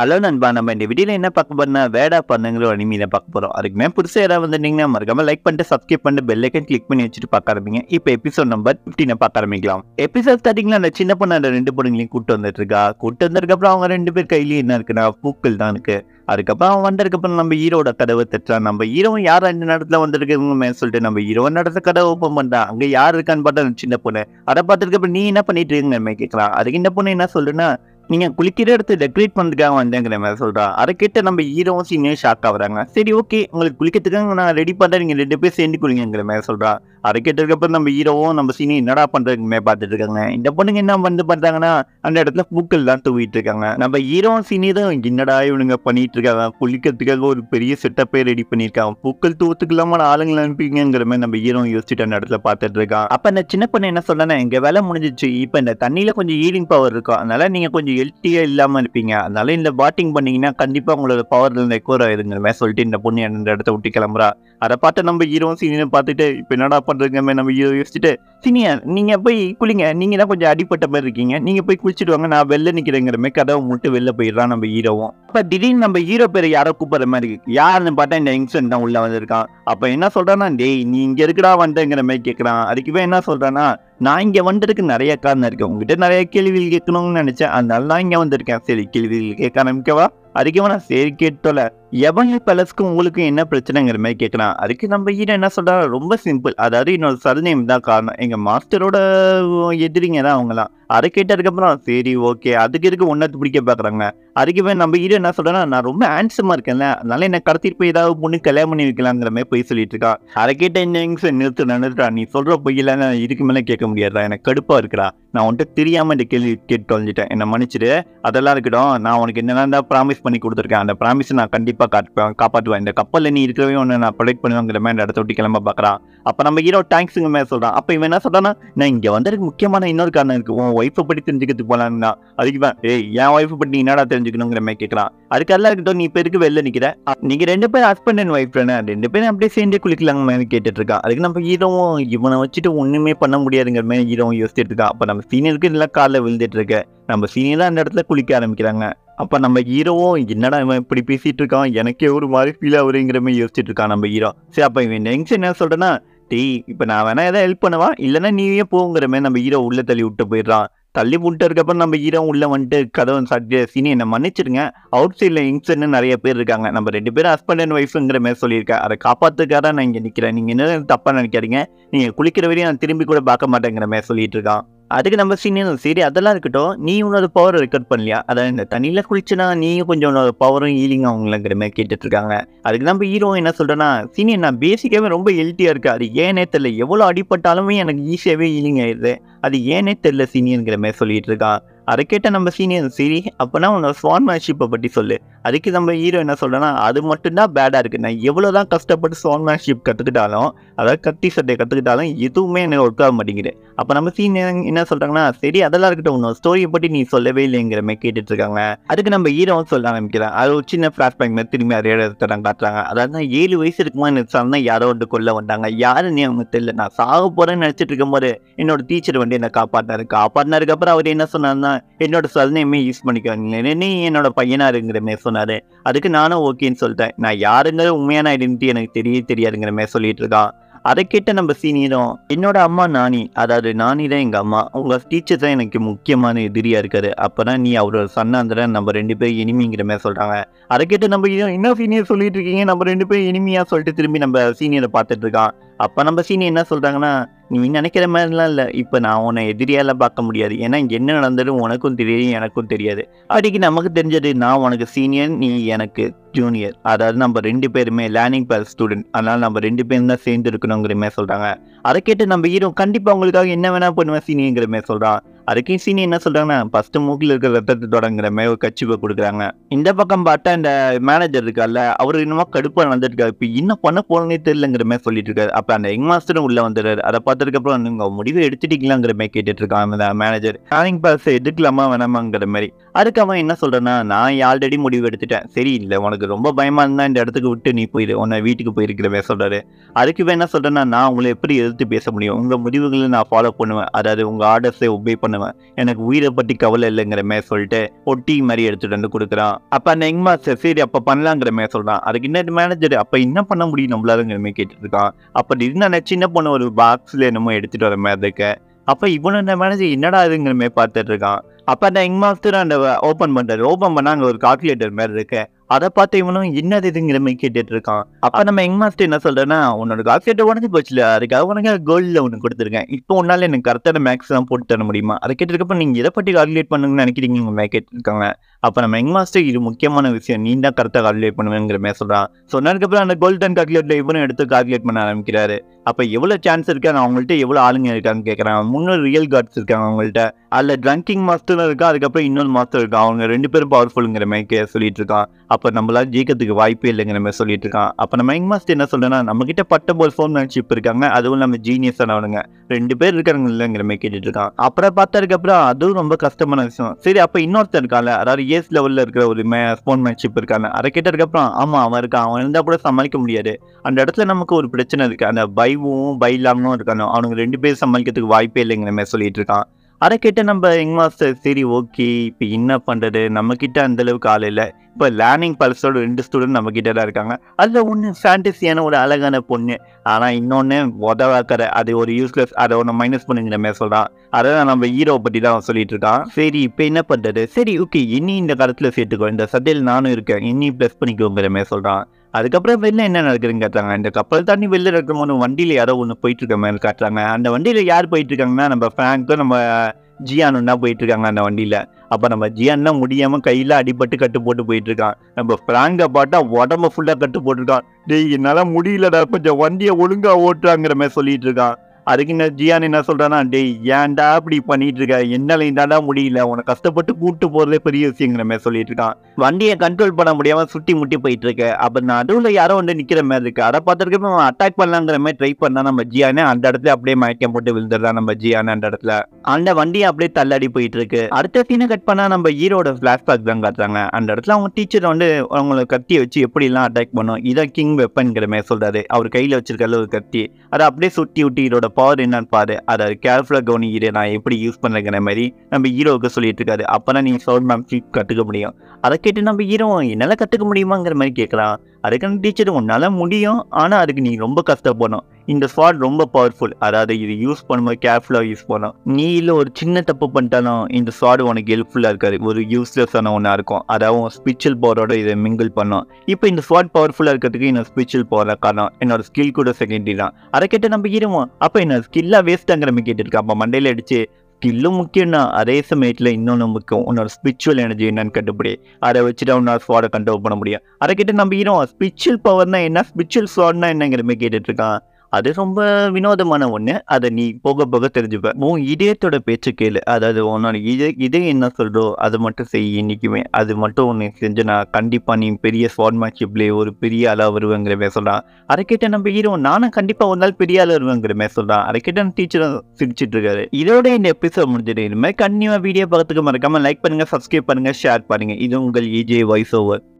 hello நண்பா நம்ம இந்த வீடியோவில் என்ன பார்க்க போறோம்னா வேடா பண்ணுங்களோ அனிமையில பார்க்க போகிறோம் அதுக்குமே புதுசாக யாராவது வந்துட்டீங்கன்னா மறக்காம லைக் பண்ணிட்டு சப்ஸ்கிரைப் பண்ணிட்டு பெல் ஐக்கன் கிளிக் பண்ணி வச்சுட்டு பார்க்க ஆரம்பிங்க இப்போ எபிசோட் நம்பர் ஃபிஃப்டினை பார்க்க ஆரம்பிக்கலாம் எபிசோட் ஸ்டார்டிங்லாம் அந்த சின்ன பொண்ணு அந்த ரெண்டு பொண்ணுங்களையும் கூட்டு வந்துட்டு இருக்கா கூட்டு வந்ததுக்கப்புறம் அவங்க ரெண்டு பேர் கையிலேயே என்ன இருக்குன்னா பூக்கள் தான் இருக்கு அதுக்கப்புறம் அவன் வந்ததுக்கப்புறம் நம்ம ஹீரோட கதவை தட்டுறான் நம்ம ஹீரோவும் யார் அந்த நேரத்தில் வந்திருக்குமே சொல்லிட்டு நம்ம ஹீரோ நடத்த கதை ஓப்பன் பண்ணுறான் அங்கே யார் இருக்கான்னு பார்த்தா சின்ன பொண்ணு அதை பார்த்ததுக்கப்புறம் நீ என்ன பண்ணிட்டு இருக்குங்க கேட்கலாம் அதுக்கு இந்த பொண்ணு என்ன சொல்லுன்னா நீங்கள் குளிக்கிற இடத்து டெக்கரேட் பண்ணுறதுக்காக வந்தேங்கிற மாதிரி சொல்கிறா அதை கேட்ட நம்ம ஹீரோவும் சீனே ஷாக் ஆகுறாங்க சரி ஓகே உங்களுக்கு குளிக்கிறதுக்காக நான் ரெடி பண்ணுறேன் நீங்கள் ரெண்டு பேர் சேர்ந்து குளிங்கிற மாதிரி சொல்கிறா அதை கேட்டதுக்கப்புறம் நம்ம ஹீரோவும் நம்ம சீனி என்னடா பண்ணுறதுக்குமே பார்த்துட்டு இருக்காங்க இந்த பொண்ணுங்க என்ன வந்து பண்ணுறாங்கன்னா அந்த இடத்துல பூக்கள் தான் தூவிட்டு இருக்காங்க நம்ம ஹீரோவும் சீனி தான் என்னடா இவனுங்க பண்ணிட்டு இருக்காங்க குளிக்கிறதுக்காக ஒரு பெரிய செட்டப்பே ரெடி பண்ணியிருக்காங்க பூக்கள் தூவத்துக்கு இல்லாமல் ஆளுங்களை அனுப்பிங்கிற மாதிரி நம்ம ஹீரோ யோசிச்சுட்டு அந்த இடத்துல பார்த்துட்டு இருக்கான் அப்போ அந்த சின்ன பொண்ணு என்ன சொன்னா எங்கள் வேலை முடிஞ்சிச்சு இப்போ இந்த தண்ணியில் கொஞ்சம் ஈரிங் பவர் இருக்கும் அதனால நீங்கள் கொஞ்சம் எல்டியே இல்லாமல் இருப்பீங்க அதனால இந்த பேட்டிங் பண்ணீங்கன்னா கண்டிப்பாக உங்களோட பவர் இந்த கூற ஆயிருங்கிற சொல்லிட்டு இந்த பொண்ணு இந்த இடத்த விட்டு கிளம்புறா அதை பார்த்து நம்ம ஹீரோவும் சீனியும் பார்த்துட்டு இப்போ என்னடா பண்ணுறதுங்க நம்ம ஹீரோ யோசிச்சுட்டு சீனியர் நீங்கள் போய் குளிங்க நீங்கள் தான் கொஞ்சம் அடிப்பட்ட மாதிரி இருக்கீங்க நீங்கள் போய் குளிச்சுட்டு வாங்க நான் வெளில நிற்கிறேங்கிற மாதிரி கதவை மட்டும் வெளில போயிடுறான் நம்ம ஹீரோவும் அப்போ திடீர்னு நம்ம ஹீரோ பேர் யாரோ கூப்பிட்ற மாதிரி இருக்கு யாருன்னு பார்த்தா இந்த இன்சன் தான் உள்ளே வந்திருக்கான் அப்போ என்ன சொல்கிறான்னா டேய் நீ இங்கே இருக்கடா வந்தேங்கிற மாதிரி கேட்குறான் அதுக்குமே என்ன சொல்கிறான்னா நான் இங்கே வந்துருக்கு நிறைய காரணம் இருக்கேன் உங்ககிட்ட நிறைய கேள்விகள் கேட்கணும்னு நினச்சேன் அதனால தான் இங்கே வந்திருக்கேன் சரி கேள்விகள் கேட்க ஆரம்பிக்கவா அதுக்கு நான் சரி கேட்டோல எவன்லி பலஸ்க்கும் உங்களுக்கு என்ன பிரச்சனைங்கிற மாதிரி கேட்கலாம் அதுக்கு நம்ம ஹீரோ என்ன சொல்கிறாங்க ரொம்ப சிம்பிள் அதாவது என்னோட சர்நேம் தான் காரணம் எங்கள் மாஸ்டரோட எதிரிங்க தான் அவங்களாம் அதை கேட்டதுக்கப்புறம் சரி ஓகே அதுக்கு இருக்கு ஒன்றத்து பிடிக்க பார்க்குறாங்க அதுக்கு நம்ம ஈடு என்ன சொல்கிறேன்னா நான் ரொம்ப ஹேண்ட்ஸமாக இருக்கேன்ல அதனால என்ன கடத்திட்டு போய் ஏதாவது பொண்ணு கல்யாணம் பண்ணி வைக்கலாங்கிற மாதிரி போய் சொல்லிட்டு இருக்கான் அதை கேட்ட என்னங்க நிறுத்து நிறுத்துறா நீ சொல்கிற பொய்யெல்லாம் நான் இதுக்கு மேலே கேட்க முடியாதா எனக்கு கடுப்பாக இருக்கிறா நான் உன்கிட்ட தெரியாமல் இந்த கேள்வி கேட்டு தொலைஞ்சிட்டேன் என்னை மன்னிச்சிடு அதெல்லாம் இருக்கட்டும் நான் உனக்கு என்னென்ன தான் ப்ராமிஸ் பண்ணி கொடுத்துருக்கேன் அந்த ப்ராமிஸ் நான் கண்டிப்பாக கண்டிப்பாக காட்டுவேன் காப்பாற்றுவேன் இந்த கப்பலில் நீ இருக்கவே ஒன்று நான் ப்ரொடெக்ட் பண்ணுவேங்கிற மாதிரி இந்த இடத்த விட்டு கிளம்ப பார்க்குறான் அப்போ நம்ம ஹீரோ தேங்க்ஸுங்க மேலே சொல்கிறான் அப்போ இவன் என்ன சொல்கிறான் நான் இங்கே வந்ததுக்கு முக்கியமான இன்னொரு காரணம் இருக்குது உன் ஒய்ஃபை பற்றி தெரிஞ்சுக்கிறதுக்கு போகலான்னா அதுக்கு தான் ஏய் என் ஒய்ஃபை பற்றி என்னடா தெரிஞ்சுக்கணுங்கிற மாதிரி கேட்குறான் அதுக்கெல்லாம் இருக்கட்டும் நீ பேருக்கு வெளில நிற்கிற நீங்கள் ரெண்டு பேரும் ஹஸ்பண்ட் அண்ட் ஒய்ஃப் தானே ரெண்டு பேரும் அப்படியே சேர்ந்தே குளிக்கலாங்க மேம் கேட்டுட்டு இருக்கா அதுக்கு நம்ம ஹீரோவும் இவனை வச்சுட்டு ஒன்றுமே பண்ண முடியாதுங்கிற மாதிரி ஹீரோவும் யோசிச்சுட்டு இருக்கா அப்போ நம்ம சீனியருக்கு நல்லா காலில் விழுந்துட்டு இருக்க நம்ம சீனியராக அந்த இடத்துல குளிக்க ஆரம்பிக்கிறாங்க அப்போ நம்ம ஹீரோவும் என்னடா இவன் இப்படி பேசிகிட்டு இருக்கான் எனக்கே ஒரு மாதிரி ஃபீல் ஆகுதுங்கிற மாதிரி யோசிச்சுட்டு இருக்கான் நம்ம ஹீரோ சரி அப்போ இவன் நெங்ஸ் என்ன சொல்கிறேன்னா டீ இப்போ நான் வேணா எதாவது ஹெல்ப் பண்ணவா இல்லைன்னா நீயே போங்கிற மாதிரி நம்ம ஹீரோ உள்ள தள்ளி விட்டு போயிடுறான் தள்ளி போட்டு நம்ம ஹீரோ உள்ளே வந்துட்டு கதவை சாட்டு சீனி என்னை மன்னிச்சிருங்க அவுட் சைடில் யங்ஸ்டர்னு நிறைய பேர் இருக்காங்க நம்ம ரெண்டு பேரும் ஹஸ்பண்ட் அண்ட் ஒய்ஃபுங்கிற மாதிரி சொல்லியிருக்கேன் அதை காப்பாத்துக்காக நான் இங்கே நிற்கிறேன் நீங்கள் என்ன தப்பாக நினைக்காதீங்க நீங்கள் குளிக்கிற வரையும் நான் திரும்பி கூட பார்க்க மாட்டேங்கிற மாதிரி சொல்லிட்டு இருக்கான் அதுக்கு நம்ம சீனியர் சரி அதெல்லாம் இருக்கட்டும் நீ உன்னோட பவர் ரெக்கார்ட் பண்ணலையா அதாவது இந்த தண்ணியில் குளிச்சுனா நீயும் கொஞ்சம் உன்னோட பவரும் ஹீலிங் அவங்களுங்கிற மாதிரி கேட்டுட்ருக்காங்க அதுக்கு நம்ம ஹீரோ என்ன சொல்கிறேன்னா சீனியர் நான் பேசிக்காகவே ரொம்ப ஹெல்த்தியாக இருக்குது அது ஏனே தெரில எவ்வளோ அடிப்பட்டாலுமே எனக்கு ஈஸியாகவே ஹீலிங் ஆயிடுது அது ஏனே தெரில சீனியருங்கிற மாதிரி சொல்லிகிட்டு இருக்கான் அதை கேட்ட நம்ம சீனியர் சரி அப்போனா உன்னோட ஸ்வான்மேன்ஷிப்பை பற்றி சொல்லு அதுக்கு நம்ம ஹீரோ என்ன சொல்கிறேன்னா அது மட்டும்தான் பேடாக இருக்குது நான் எவ்வளோ தான் கஷ்டப்பட்டு சோங்மேன்ஷிப் கற்றுக்கிட்டாலும் அதாவது கத்தி சட்டை கற்றுக்கிட்டாலும் எதுவுமே எனக்கு ஒர்க் ஆக மாட்டேங்குது அப்போ நம்ம சீன் என்ன சொல்கிறாங்கன்னா சரி அதெல்லாம் இருக்கட்டும் ஒன்று ஸ்டோரியை பற்றி நீ சொல்லவே இல்லைங்கிற மாதிரி கேட்டுட்டு இருக்காங்க அதுக்கு நம்ம ஹீரோ சொல்ல ஆரம்பிக்கிறேன் அது ஒரு சின்ன ஃப்ளாஷ் பேங்க் மாதிரி திரும்பி அதே இடத்துல காட்டுறாங்க அதாவது தான் ஏழு வயசு இருக்குமா நினச்சாலும் யாரோ ஒன்று கொல்ல வந்தாங்க யாருன்னு அவங்க தெரியல நான் சாக போகிறேன்னு நினச்சிட்டு இருக்கும்போது என்னோட டீச்சர் வந்து என்னை காப்பாட்டினாரு காப்பாட்டினதுக்கப்புறம் அவர் என்ன சொன்னார்னா என்னோட சர்நேமே யூஸ் பண்ணிக்கிறாங்க என்னோட பையனாக இருங்கிற மாதிரி சொன்னார் சொன்னாரு அதுக்கு நானும் ஓகேன்னு சொல்லிட்டேன் நான் யாருங்கிற உண்மையான ஐடென்டிட்டி எனக்கு தெரிய தெரியாதுங்கிற மாதிரி சொல்லிட்டு இருக்கான் அதை கேட்ட நம்ம சீனியரும் என்னோட அம்மா நானி அதாவது நானி தான் எங்கள் அம்மா உங்க டீச்சர் தான் எனக்கு முக்கியமான எதிரியாக இருக்காரு அப்போ தான் நீ அவரோட சன்னாந்திர நம்ம ரெண்டு பேரும் இனிமிங்கிற மாதிரி சொல்கிறாங்க அதை கேட்ட நம்ம என்ன சீனியர் சொல்லிட்டு இருக்கீங்க நம்ம ரெண்டு பேரும் இனிமையாக சொல்லிட்டு திரும்பி நம்ம சீனியரை பார்த்துட்டு இருக்கான் அப்போ நம்ம சீனியர் என்ன சொல்கிறாங்கன்னா நீ நினைக்கிற மாதிரிலாம் இல்லை இப்போ நான் உன்னை எதிரியால் பார்க்க முடியாது ஏன்னா என்ன நடந்ததும் உனக்கும் தெரியும் எனக்கும் தெரியாது அடிக்கு நமக்கு தெரிஞ்சது நான் உனக்கு சீனியர் நீ எனக்கு ஜூனியர் அதாவது நம்ம ரெண்டு பேருமே லேர்னிங் பேர் ஸ்டூடெண்ட் அதனால் நம்ம ரெண்டு பேரும் தான் சேர்ந்து இருக்கணுங்கிற மாதிரி சொல்கிறாங்க அதை கேட்டு நம்ம ஹீரோ கண்டிப்பாக உங்களுக்காக என்ன வேணால் பண்ணுவேன் சீனியருங்கிற மாதிரி சொல்கிறான் அதுக்கும் சீனி என்ன சொல்கிறாங்கன்னா ஃபர்ஸ்ட் மூக்கில் இருக்கிற ரத்தத்தை தொடங்குற மாதிரி ஒரு கட்சிப்பை கொடுக்குறாங்க இந்த பக்கம் பார்த்தா இந்த மேனேஜர் இருக்கார்ல அவர் இன்னமும் கடுப்பாக இருக்காரு இப்போ இன்னும் பண்ண போனே தெரியலங்கிற மாதிரி சொல்லிட்டு இருக்காரு அப்போ அந்த எங் மாஸ்டரும் உள்ளே வந்துடுறாரு அதை பார்த்ததுக்கப்புறம் நீங்கள் முடிவு எடுத்துட்டீங்களாங்கிற மாதிரி கேட்டுட்டு இருக்காங்க அந்த மேனேஜர் ஹேரிங் பாஸ் எடுக்கலாமா வேணாமாங்கிற மாதிரி அதுக்கு அவன் என்ன சொல்கிறேன்னா நான் ஆல்ரெடி முடிவு எடுத்துட்டேன் சரி இல்லை உனக்கு ரொம்ப பயமாக இருந்தால் இந்த இடத்துக்கு விட்டு நீ போயிரு உன்னை வீட்டுக்கு போயிருக்கிற மாதிரி சொல்றாரு அதுக்கு என்ன சொல்கிறேன்னா நான் உங்களை எப்படி எதிர்த்து பேச முடியும் உங்கள் முடிவுகளை நான் ஃபாலோ பண்ணுவேன் அதாவது உங்கள் ஆர்டர்ஸை ஒபே பண்ண பண்ணுவேன் எனக்கு உயிரை பற்றி கவலை இல்லைங்கிற மாதிரி சொல்லிட்டு ஒட்டி மாதிரி எடுத்துகிட்டு வந்து கொடுக்குறான் அப்போ அந்த எங் மாஸ்டர் சரி அப்போ பண்ணலாங்கிற மாதிரி சொல்கிறான் அதுக்கு என்ன மேனேஜர் அப்போ என்ன பண்ண முடியும் நம்மளாலங்கிற மாரி கேட்டுருக்கான் அப்போ திடீர்னு நான் சின்ன பொண்ணு ஒரு பாக்ஸில் என்னமோ எடுத்துகிட்டு வர மாதிரி இருக்கேன் அப்போ இவனு என்ன மேனேஜர் என்னடா இதுங்கிற மாதிரி பார்த்துட்டு இருக்கான் அப்போ அந்த எங் மாஸ்டர் அந்த ஓப்பன் பண்ணுறாரு ஓப்பன் பண்ணால் அங்கே ஒரு கால்குலேட்டர் மாதிரி இருக்கேன் அதை பார்த்து இவனும் என்னது இதுங்கிற மாதிரி கேட்டுட்டு இருக்கான் அப்ப நம்ம எங் மாஸ்டர் என்ன சொல்றேன்னா உன்னோட உடனே போச்சு இல்லை அதுக்காக உனக்கு கோல்டில் ஒன்று கொடுத்துருக்கேன் இப்போ உன்னால எனக்கு கரெக்டான மேக்ஸ் தான் போட்டு தர முடியுமா அதை கேட்டுருக்கப்ப நீங்க எதை பற்றி கால்குலேட் பண்ணுங்கன்னு நினைக்கிறீங்க கேட்டுருக்காங்க அப்ப நம்ம எங் மாஸ்டர் இது முக்கியமான விஷயம் நீ தான் கரெக்டாக கால்குலேட் பண்ணுவேங்கிற மாதிரி சொல்றான் சொன்னதுக்கப்புறம் அந்த கோல்டன் கால்குலேட்டில் இவனும் எடுத்து கால்குலேட் பண்ண ஆரம்பிக்கிறாரு அப்போ எவ்வளோ சான்ஸ் இருக்காங்க அவங்கள்ட்ட எவ்வளோ ஆளுங்க இருக்காங்க கேட்குறாங்க முன்னூறு ரியல் கார்ட்ஸ் இருக்காங்க அவங்கள்ட்ட அதில் ட்ரங்கிங் மாஸ்டரும் இருக்கா அதுக்கப்புறம் இன்னொரு மாஸ்டர் இருக்கா அவங்க ரெண்டு பேரும் பவர்ஃபுல்ங்கிற மாதிரி சொல்லிட்டு இருக்கான் அப்போ நம்மளால் ஜீக்கிறதுக்கு வாய்ப்பே இல்லைங்கிற மாதிரி சொல்லிட்டு இருக்கான் அப்போ நம்ம யங் மாஸ்டர் என்ன சொல்றேன்னா நம்மக்கிட்ட பட்ட போல் ஃபோன் மென்ஷிப் இருக்காங்க அதுவும் நம்ம ஆனவனுங்க ரெண்டு பேர் இருக்கிறவங்க இல்லைங்கிற மாதிரி கேட்டுட்டு இருக்கான் அப்புறம் அப்புறம் அதுவும் ரொம்ப கஷ்டமான விஷயம் சரி அப்போ இன்னொருத்தர் இருக்கால அதாவது ஏஸ் லெவலில் இருக்கிற ஒரு மே ஸ்போன் மேன்ஷிப் இருக்காங்க அதை கேட்டதுக்கப்புறம் ஆமாம் அவன் இருக்கான் அவன் இருந்தால் கூட சமாளிக்க முடியாது அந்த இடத்துல நமக்கு ஒரு பிரச்சனை இருக்குது அந்த பைவும் இல்லாமலும் இருக்காங்க அவனுக்கு ரெண்டு பேர் சமாளிக்கிறதுக்கு வாய்ப்பே இல்லைங்கிற மாதிரி சொல்லிட்டு இருக்கான் அதை கேட்ட நம்ம எங் மாஸ்டர் சரி ஓகே இப்போ என்ன பண்ணுறது நம்மக்கிட்ட அந்தளவுக்கு ஆள் இல்லை இப்போ லேர்னிங் பல்ஸோட ரெண்டு ஸ்டூடெண்ட் நம்ம கிட்ட தான் இருக்காங்க அதில் ஒன்று ஃபேண்டசியான ஒரு அழகான பொண்ணு ஆனால் இன்னொன்று உதவாக்கிற அது ஒரு யூஸ்லெஸ் அதை ஒன்று மைனஸ் பண்ணுங்கிற மாதிரி சொல்கிறான் அதை நம்ம ஹீரோ பற்றி தான் சொல்லிட்டு இருக்கான் சரி இப்போ என்ன பண்ணுறது சரி ஓகே இனி இந்த காலத்தில் சேர்த்துக்கோ இந்த சட்டையில் நானும் இருக்கேன் இனி ப்ளஸ் பண்ணிக்கோங்கிற மாதிரி சொல்கிறான் அதுக்கப்புறம் வெளில என்ன நடக்குதுன்னு கேட்டாங்க இந்த கப்பல் தாண்டி வெளில நடக்கும் போது வண்டியில் யாரோ ஒன்று போயிட்டு இருக்க மாதிரி காட்டுறாங்க அந்த வண்டியில் யார் போயிட்டு இருக்காங்கன்னா நம்ம ஃபேங்க்கும் நம்ம ஜியான் ஒன்றா போயிட்டு இருக்காங்க அந்த வண்டியில் அப்போ நம்ம ஜியான்னா முடியாமல் கையில் அடிபட்டு கட்டு போட்டு போயிட்டு இருக்கான் நம்ம ஃப்ராங்கை பார்த்தா உடம்பு ஃபுல்லாக கட்டு போட்டிருக்கான் டேய் என்னால் முடியலடா கொஞ்சம் வண்டியை ஒழுங்காக ஓட்டுறாங்கிற மாதிரி சொல்லிட்டு இருக்கான் அதுக்கு என்ன ஜியான் என்ன சொல்கிறான்னா டேய் ஏன்டா இப்படி பண்ணிட்டு இருக்க என்னால் இருந்தாலும் முடியல உன்னை கஷ்டப்பட்டு கூப்பிட்டு போகிறதே பெரிய விஷயங்கிற மாதிரி சொல்லிட்டு இருக்கான் வண்டியை கண்ட்ரோல் பண்ண முடியாமல் சுட்டி முட்டி போயிட்டு இருக்கு அப்போ நடுவில் யாரோ வந்து நிற்கிற மாதிரி இருக்கு அதை பார்த்துருக்கப்ப அவன் அட்டாக் பண்ணலாங்கிற மாதிரி ட்ரை பண்ணா நம்ம ஜியானே அந்த இடத்துல அப்படியே மயக்கம் போட்டு விழுந்துடுறான் நம்ம ஜியானே அந்த இடத்துல அந்த வண்டியை அப்படியே தள்ளாடி போயிட்டு இருக்கு அடுத்த சீனை கட் பண்ணால் நம்ம ஹீரோட பேக் தான் காட்டுறாங்க அந்த இடத்துல அவங்க டீச்சர் வந்து அவங்கள கத்தியை வச்சு எப்படிலாம் அட்டாக் பண்ணும் இதான் கிங் வெப்பன்கிற மாதிரி சொல்கிறாரு அவர் கையில் வச்சிருக்கல ஒரு கத்தி அதை அப்படியே சுட்டி விட்டு இதோட பவர் என்னன்னு பாரு அதை கேர்ஃபுல்லாக கவனிக்கிறேன் நான் எப்படி யூஸ் பண்ணுறேங்கிற மாதிரி நம்ம ஹீரோவுக்கு சொல்லிட்டு இருக்காரு அப்போ தான் நீங்கள் சவுண்ட் மேம் சீட் கற்றுக்க முடியும் அதை கேட்டு நம்ம ஹீரோ என்னால் கற்றுக்க முடியுமாங்கிற மாதிரி கேட்கலாம் அதுக்கான டீச்சர் உன்னால் முடியும் ஆனால் அதுக்கு நீ ரொம்ப கஷ்டப்படணும் இந்த ஸ்வாட் ரொம்ப பவர்ஃபுல் அதாவது இது யூஸ் பண்ணும்போது கேர்ஃபுல்லாக யூஸ் பண்ணலாம் நீ இல்லை ஒரு சின்ன தப்பு பண்ணிட்டாலும் இந்த ஸ்வாட் உனக்கு ஹெல்ப்ஃபுல்லாக இருக்காது ஒரு ஆன ஒன்றா இருக்கும் அதாவது ஸ்பிரிச்சுவல் பவரோட இதை மிங்கிள் பண்ணோம் இப்போ இந்த ஸ்வாட் பவர்ஃபுல்லாக இருக்கிறதுக்கு என்னோட ஸ்பிரிச்சுவல் பவர் காரணம் என்னோட ஸ்கில் கூட செகண்டரி தான் அதை கேட்ட நம்ம இருவோம் அப்போ என்ன ஸ்கில்லாக வேஸ்ட்டாங்கிற மாதிரி கேட்டுருக்கேன் அப்போ மண்டையில் அடிச்சு ஸ்கில்லும் முக்கியம்னா அதே சமயத்தில் இன்னொன்று முக்கியம் உன்னோட ஸ்பிரிச்சுவல் எனர்ஜி என்னன்னு கட்டுப்படி அதை வச்சுட்டு உன்னோட ஸ்வாடை கண்ட்ரோல் பண்ண முடியும் அதை கேட்டு நம்பிக்கிறோம் ஸ்பிரிச்சுவல் பவர்னா என்ன ஸ்பிரிச்சுவல் ஸ்வாட்னா என்னங்கிற மாதிரி கேட்டுட்ருக்கான் அது ரொம்ப வினோதமான ஒன்று அதை நீ போக போக தெரிஞ்சுப்ப உன் இதயத்தோட பேச்சு கேளு அதாவது உன்னோட இது இதே என்ன சொல்கிறோ அதை மட்டும் செய் இன்னைக்குமே அது மட்டும் ஒன்று செஞ்சு நான் கண்டிப்பாக நீ பெரிய ஸ்பாட்மேன்ஷிப்லேயே ஒரு பெரிய ஆளாக வருவேங்கிற மாதிரி சொல்கிறான் அதை கேட்ட நம்ம ஹீரோ நானும் கண்டிப்பாக ஒரு நாள் பெரிய ஆள் வருவேங்கிற மாதிரி சொல்கிறான் அதை கேட்ட டீச்சரும் சிரிச்சிட்டு இருக்காரு இதோட இந்த எபிசோட் முடிஞ்சிட்டு இனிமேல் கண்டிப்பாக வீடியோ பார்த்துக்க மறக்காமல் லைக் பண்ணுங்கள் சப்ஸ்கிரைப் பண்ணுங்கள் ஷேர் பண்ணுங்கள் இது உங்கள் இஜே வாய்ஸ் ஓவர்